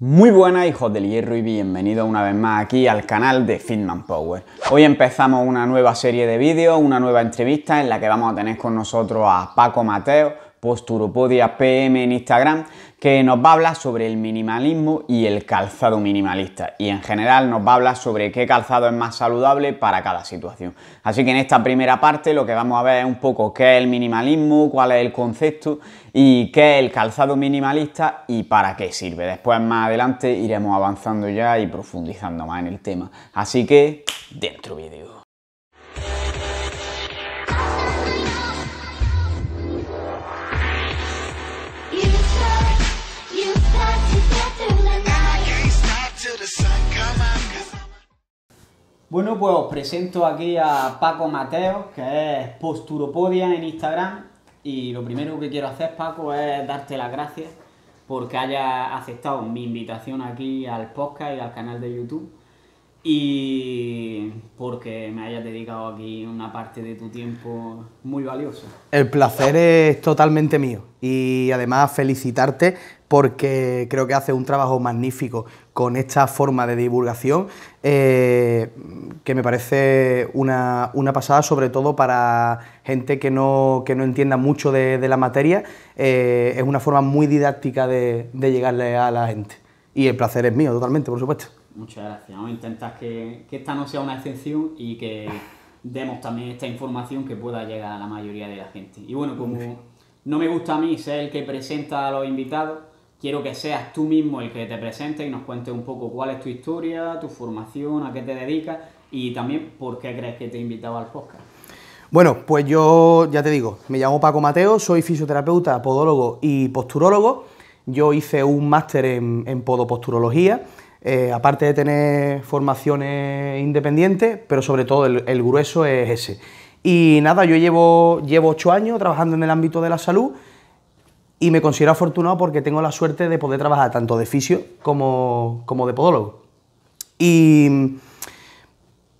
Muy buenas hijos del hierro y bienvenidos una vez más aquí al canal de Fitman Power. Hoy empezamos una nueva serie de vídeos, una nueva entrevista en la que vamos a tener con nosotros a Paco Mateo, Posturopodia PM en Instagram, que nos va a hablar sobre el minimalismo y el calzado minimalista. Y en general nos va a hablar sobre qué calzado es más saludable para cada situación. Así que en esta primera parte lo que vamos a ver es un poco qué es el minimalismo, cuál es el concepto y qué es el calzado minimalista y para qué sirve. Después más adelante iremos avanzando ya y profundizando más en el tema. Así que dentro vídeo. Bueno, pues os presento aquí a Paco Mateos, que es Posturopodia en Instagram. Y lo primero que quiero hacer, Paco, es darte las gracias porque hayas aceptado mi invitación aquí al podcast y al canal de YouTube y porque me hayas dedicado aquí una parte de tu tiempo muy valiosa. El placer es totalmente mío y además felicitarte porque creo que haces un trabajo magnífico con esta forma de divulgación eh, que me parece una, pasada, sobre todo para gente que no, entienda mucho de, la materia. Eh, es una forma muy didáctica de llegarle a la gente. Y el placer es mío, totalmente, por supuesto. Muchas gracias. Vamos a intentar que, esta no sea una excepción y que demos también esta información que pueda llegar a la mayoría de la gente. Y bueno, como no me gusta a mí ser el que presenta a los invitados, quiero que seas tú mismo el que te presente y nos cuentes un poco cuál es tu historia, tu formación, a qué te dedicas y también por qué crees que te he invitado al podcast. Bueno, pues yo ya te digo, me llamo Paco Mateo, soy fisioterapeuta, podólogo y posturólogo. Yo hice un máster en, en podoposturología eh, aparte de tener formaciones independientes, pero sobre todo el, grueso es ese. Y nada, yo llevo, llevo ocho años trabajando en el ámbito de la salud y me considero afortunado porque tengo la suerte de poder trabajar tanto de fisio como, de podólogo. Y mm,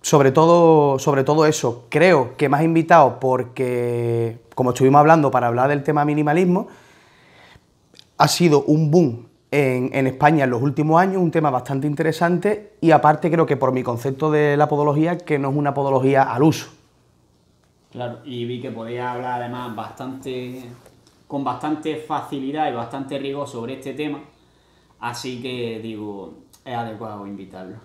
sobre todo, sobre todo eso, creo que me has invitado porque, como estuvimos hablando, para hablar del tema minimalismo, ha sido un boom en, España en los últimos años, un tema bastante interesante y aparte creo que por mi concepto de la podología, que no es una podología al uso. Claro, y vi que podía hablar además bastante, con bastante facilidad y bastante rigor sobre este tema, así que digo, es adecuado invitarlo.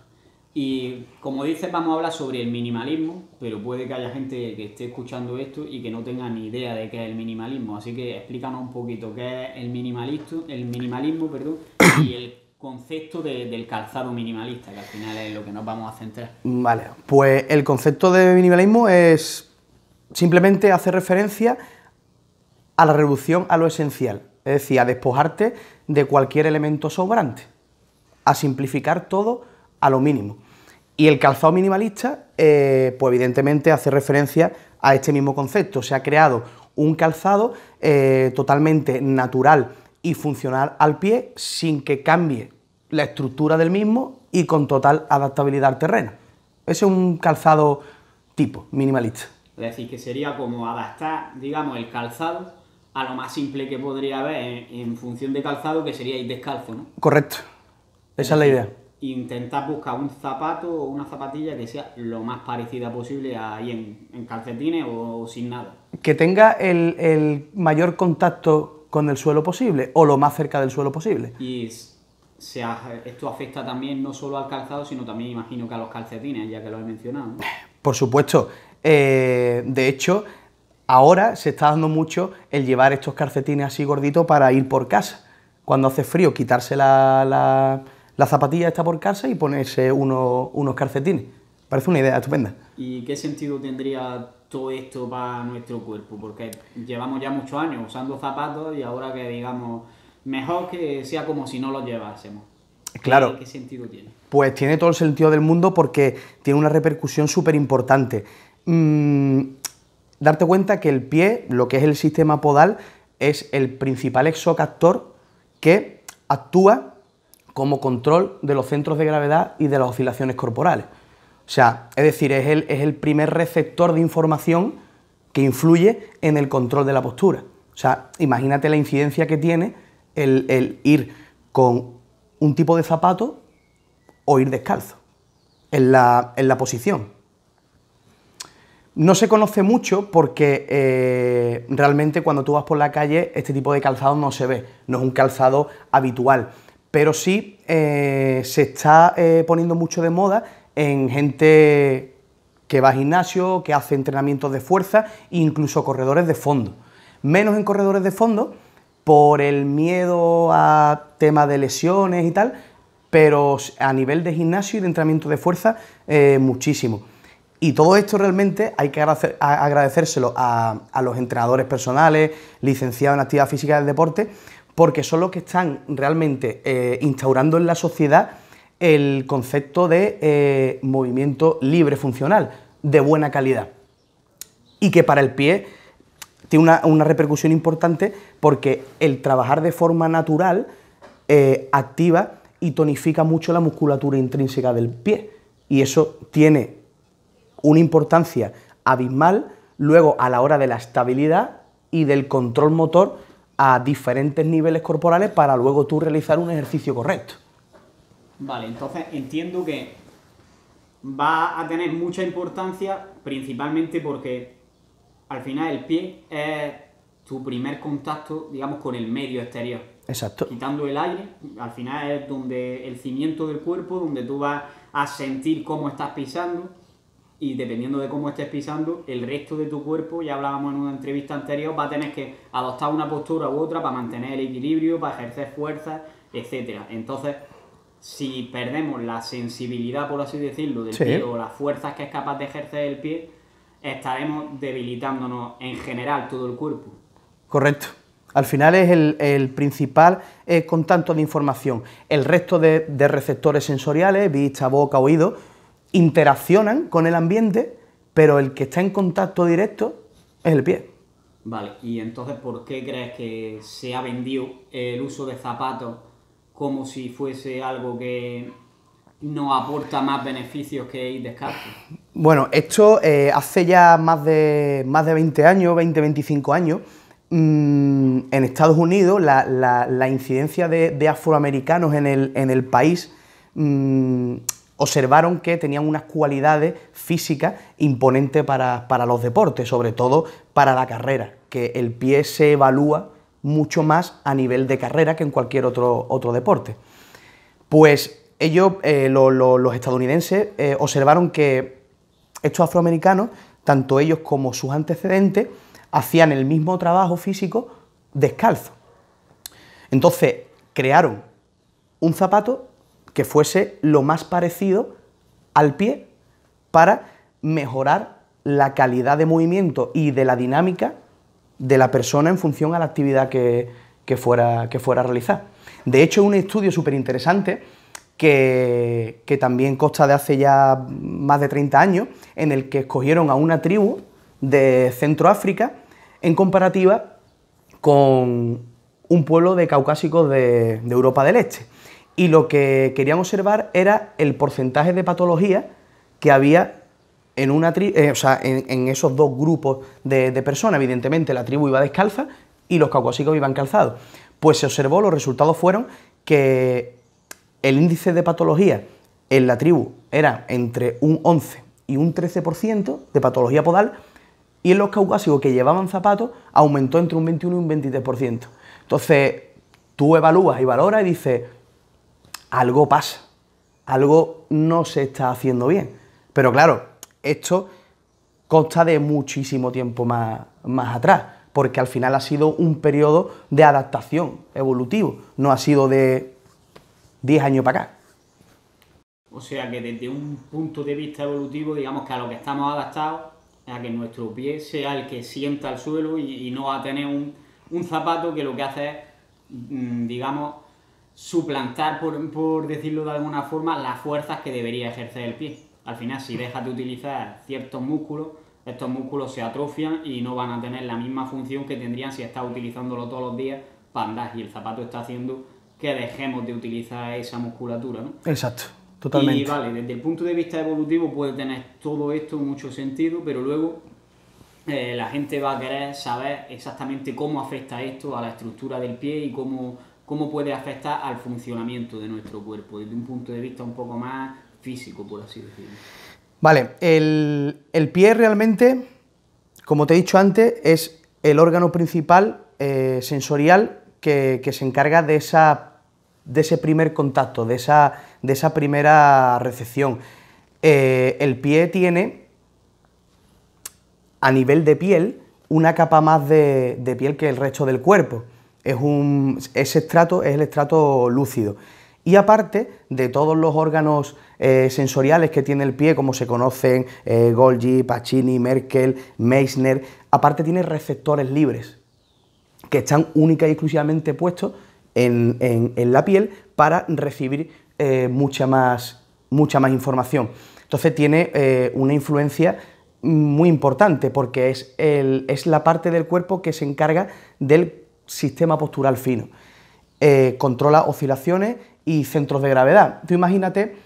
Y como dices, vamos a hablar sobre el minimalismo, pero puede que haya gente que esté escuchando esto y que no tenga ni idea de qué es el minimalismo. Así que explícanos un poquito qué es el, minimalismo, el minimalismo perdón, y el concepto del calzado minimalista, que al final es lo que nos vamos a centrar. Vale, pues el concepto de minimalismo es simplemente hacer referencia a la reducción a lo esencial, es decir, a despojarte de cualquier elemento sobrante, a simplificar todo a lo mínimo. Y el calzado minimalista, eh, pues evidentemente hace referencia a este mismo concepto. Se ha creado un calzado eh, totalmente natural y funcional al pie sin que cambie la estructura del mismo y con total adaptabilidad al terreno. Ese es un calzado tipo minimalista. Es decir, que sería como adaptar, digamos, el calzado a lo más simple que podría haber en, función de calzado, que sería ir descalzo, ¿no? Correcto. Esa es la idea intentar buscar un zapato o una zapatilla que sea lo más parecida posible ahí en, calcetines o, sin nada. Que tenga el, mayor contacto con el suelo posible o lo más cerca del suelo posible. Y esto afecta también no solo al calzado, sino también imagino que a los calcetines, ya que lo he mencionado. Por supuesto. Eh, de hecho, ahora se está dando mucho el llevar estos calcetines así gorditos para ir por casa. Cuando hace frío, quitarse la la zapatilla está por casa y ponerse unos calcetines. Parece una idea estupenda. ¿Y qué sentido tendría todo esto para nuestro cuerpo? Porque llevamos ya muchos años usando zapatos y ahora que digamos, mejor que sea como si no los llevásemos. Claro. ¿Qué, sentido tiene? Pues tiene todo el sentido del mundo porque tiene una repercusión súper importante. Mm, darte cuenta que el pie, lo que es el sistema podal, es el principal exocaptor que actúa como control de los centros de gravedad y de las oscilaciones corporales. O sea, es decir, es el, primer receptor de información que influye en el control de la postura. O sea, imagínate la incidencia que tiene el, ir con un tipo de zapato o ir descalzo en la, posición. No se conoce mucho porque eh, realmente cuando tú vas por la calle este tipo de calzado no se ve, no es un calzado habitual pero sí eh, se está eh, poniendo mucho de moda en gente que va a gimnasio, que hace entrenamientos de fuerza, incluso corredores de fondo. Menos en corredores de fondo por el miedo a temas de lesiones y tal, pero a nivel de gimnasio y de entrenamiento de fuerza, eh, muchísimo. Y todo esto realmente hay que agradecérselo a los entrenadores personales, licenciados en actividad física del deporte, porque son los que están realmente eh, instaurando en la sociedad el concepto de eh, movimiento libre funcional, de buena calidad. Y que para el pie tiene una, repercusión importante porque el trabajar de forma natural eh, activa y tonifica mucho la musculatura intrínseca del pie. Y eso tiene una importancia abismal luego a la hora de la estabilidad y del control motor a diferentes niveles corporales para luego tú realizar un ejercicio correcto. Vale, entonces entiendo que va a tener mucha importancia principalmente porque al final el pie es tu primer contacto, digamos, con el medio exterior. Exacto. Quitando el aire, al final es donde el cimiento del cuerpo, donde tú vas a sentir cómo estás pisando y dependiendo de cómo estés pisando, el resto de tu cuerpo, ya hablábamos en una entrevista anterior, va a tener que adoptar una postura u otra para mantener el equilibrio, para ejercer fuerza, etcétera. Entonces, si perdemos la sensibilidad, por así decirlo, del pie o las fuerzas que es capaz de ejercer el pie, estaremos debilitándonos en general todo el cuerpo. Correcto. Al final es el, principal con tanto de información. El resto de, de receptores sensoriales, vista, boca, oído, interaccionan con el ambiente, pero el que está en contacto directo es el pie. Vale, y entonces, ¿por qué crees que se ha vendido el uso de zapatos como si fuese algo que no aporta más beneficios que ir descalzo? Bueno, esto eh, hace ya más de, más de 20 años, 20, 25 años, mm, en Estados Unidos la, incidencia de, afroamericanos en el, país mm, observaron que tenían unas cualidades físicas imponentes para, los deportes, sobre todo para la carrera, que el pie se evalúa mucho más a nivel de carrera que en cualquier otro, otro deporte. Pues ellos, eh, los estadounidenses, eh, observaron que estos afroamericanos, tanto ellos como sus antecedentes, hacían el mismo trabajo físico descalzo. Entonces, crearon un zapato que fuese lo más parecido al pie para mejorar la calidad de movimiento y de la dinámica de la persona en función a la actividad que, fuera, que fuera a realizar. De hecho, un estudio súper interesante que, que, también consta de hace ya más de 30 años, en el que escogieron a una tribu de Centroáfrica en comparativa con un pueblo de caucásicos de, de Europa del Este y lo que querían observar era el porcentaje de patología que había en, una eh, o sea, en, esos dos grupos de, de, personas. Evidentemente, la tribu iba descalza y los caucásicos iban calzados. Pues se observó, los resultados fueron que el índice de patología en la tribu era entre un 11 y un 13% de patología podal y en los caucásicos que llevaban zapatos aumentó entre un 21 y un 23%. Entonces, tú evalúas y valoras y dices, algo pasa, algo no se está haciendo bien. Pero claro, esto consta de muchísimo tiempo más, más atrás, porque al final ha sido un periodo de adaptación evolutivo, no ha sido de 10 años para acá. O sea que desde un punto de vista evolutivo, digamos que a lo que estamos adaptados es a que nuestro pie sea el que sienta al suelo y, no a tener un, un, zapato que lo que hace es, mm, digamos, suplantar, por, decirlo de alguna forma, las fuerzas que debería ejercer el pie. Al final, si dejas de utilizar ciertos músculos, estos músculos se atrofian y no van a tener la misma función que tendrían si estás utilizándolo todos los días para andar y el zapato está haciendo que dejemos de utilizar esa musculatura, ¿no? Exacto, totalmente. Y vale, desde el punto de vista evolutivo puede tener todo esto mucho sentido, pero luego eh, la gente va a querer saber exactamente cómo afecta esto a la estructura del pie y cómo cómo puede afectar al funcionamiento de nuestro cuerpo, desde un punto de vista un poco más físico, por así decirlo. Vale, el, pie realmente, como te he dicho antes, es el órgano principal eh, sensorial que, se encarga de, esa, de ese primer contacto, de esa, de esa primera recepción. Eh, el pie tiene, a nivel de piel, una capa más de piel que el resto del cuerpo. Es un, ese estrato es el estrato lúcido. Y aparte de todos los órganos eh, sensoriales que tiene el pie, como se conocen eh, Golgi, Pacini, Merkel, Meissner, aparte tiene receptores libres, que están única y exclusivamente puestos en, la piel para recibir eh, mucha, más, mucha más información. Entonces tiene una influencia muy importante porque es, es la parte del cuerpo que se encarga del sistema postural fino. Eh, controla oscilaciones y centros de gravedad. Tú imagínate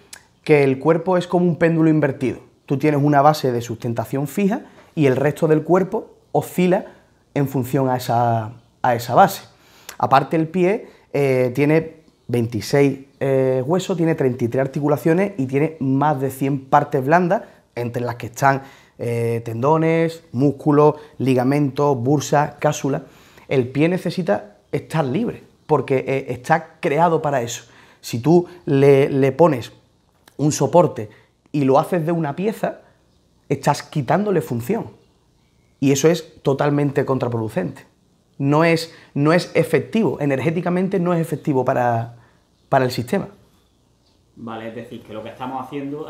que el cuerpo es como un péndulo invertido. Tú tienes una base de sustentación fija y el resto del cuerpo oscila en función a esa, base. Aparte el pie eh, tiene 26 eh, huesos, tiene 33 articulaciones y tiene más de 100 partes blandas, entre las que están tendones, músculos, ligamentos, bursas, cápsulas el pie necesita estar libre, porque eh, está creado para eso. Si tú le, pones un soporte y lo haces de una pieza, estás quitándole función. Y eso es totalmente contraproducente. No es, no es efectivo, energéticamente no es efectivo para, para el sistema. Vale, es decir, que lo que estamos haciendo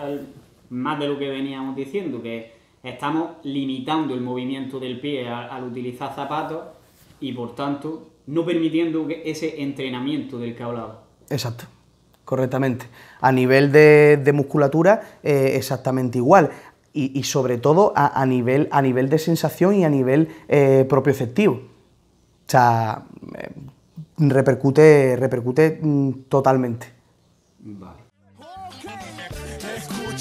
más de lo que veníamos diciendo, que estamos limitando el movimiento del pie al, al utilizar zapatos y por tanto no permitiendo ese entrenamiento del que hablaba. Exacto, correctamente. A nivel de, musculatura, eh, exactamente igual. Y, sobre todo a, nivel, a nivel de sensación y a nivel eh, efectivo. O sea, eh, repercute, repercute mm, totalmente. Vale